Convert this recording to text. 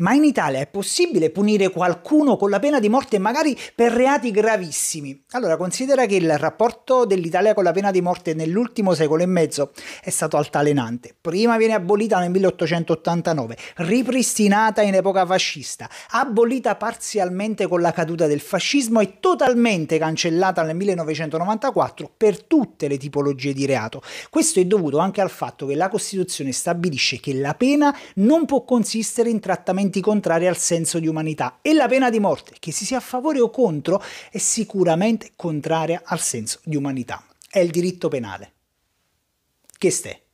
Ma in Italia è possibile punire qualcuno con la pena di morte magari per reati gravissimi? Allora, considera che il rapporto dell'Italia con la pena di morte nell'ultimo secolo e mezzo è stato altalenante. Prima viene abolita nel 1889, ripristinata in epoca fascista, abolita parzialmente con la caduta del fascismo e totalmente cancellata nel 1994 per tutte le tipologie di reato. Questo è dovuto anche al fatto che la Costituzione stabilisce che la pena non può consistere in trattamenti sentimenti contrari al senso di umanità e la pena di morte, che si sia a favore o contro, è sicuramente contraria al senso di umanità. È il diritto penale. Che st'è?